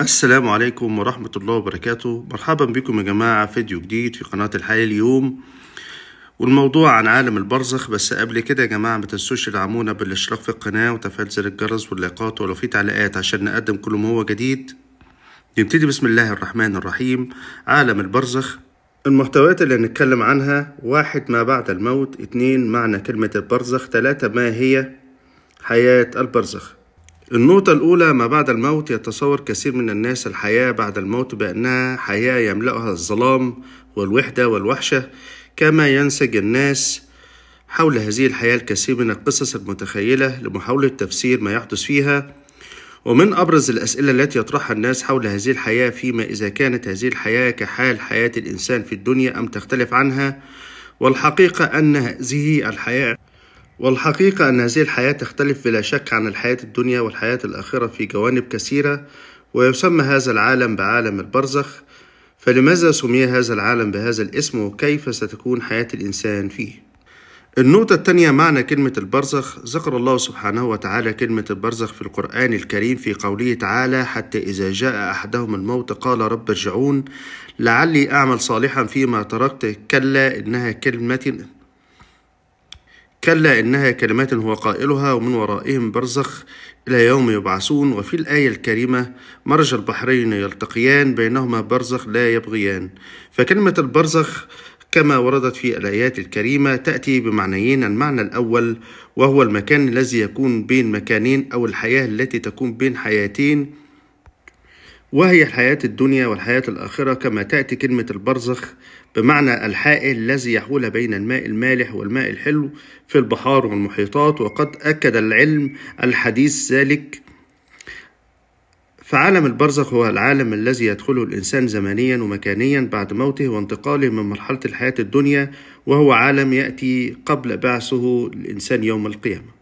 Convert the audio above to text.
السلام عليكم ورحمة الله وبركاته مرحبا بكم يا جماعة فيديو جديد في قناة الحياة اليوم والموضوع عن عالم البرزخ بس قبل كده يا جماعة متنسوش تدعمونا بالاشتراك في القناة وتفعيل زر الجرس واللايكات ولو في تعليقات عشان نقدم كل ما هو جديد نبتدي بسم الله الرحمن الرحيم عالم البرزخ المحتويات اللي هنتكلم عنها واحد ما بعد الموت اتنين معنى كلمة البرزخ تلاتة ما هي حياة البرزخ النقطة الأولى ما بعد الموت يتصور كثير من الناس الحياة بعد الموت بأنها حياة يملأها الظلام والوحدة والوحشة كما ينسج الناس حول هذه الحياة الكثير من القصص المتخيلة لمحاولة تفسير ما يحدث فيها ومن أبرز الأسئلة التي يطرحها الناس حول هذه الحياة فيما إذا كانت هذه الحياة كحال حياة الإنسان في الدنيا أم تختلف عنها والحقيقة أن هذه الحياة والحقيقة أن هذه الحياة تختلف بلا شك عن الحياة الدنيا والحياة الآخرة في جوانب كثيرة ويسمى هذا العالم بعالم البرزخ فلماذا سمي هذا العالم بهذا الاسم وكيف ستكون حياة الإنسان فيه؟ النقطة الثانية معنى كلمة البرزخ ذكر الله سبحانه وتعالى كلمة البرزخ في القرآن الكريم في قوله تعالى حتى إذا جاء أحدهم الموت قال رب ارجعون لعلي أعمل صالحا فيما تركت كلا إنها كلمة كلا إنها كلمات هو قائلها ومن ورائهم برزخ إلى يوم يبعثون وفي الآية الكريمة مرج البحرين يلتقيان بينهما برزخ لا يبغيان فكلمة البرزخ كما وردت في الآيات الكريمة تأتي بمعنيين المعنى الأول وهو المكان الذي يكون بين مكانين أو الحياة التي تكون بين حياتين وهي الحياة الدنيا والحياة الآخرة كما تأتي كلمة البرزخ بمعنى الحائل الذي يحول بين الماء المالح والماء الحلو في البحار والمحيطات وقد أكد العلم الحديث ذلك فعالم البرزخ هو العالم الذي يدخله الإنسان زمنيا ومكانيا بعد موته وانتقاله من مرحلة الحياة الدنيا وهو عالم يأتي قبل بعثه الإنسان يوم القيامة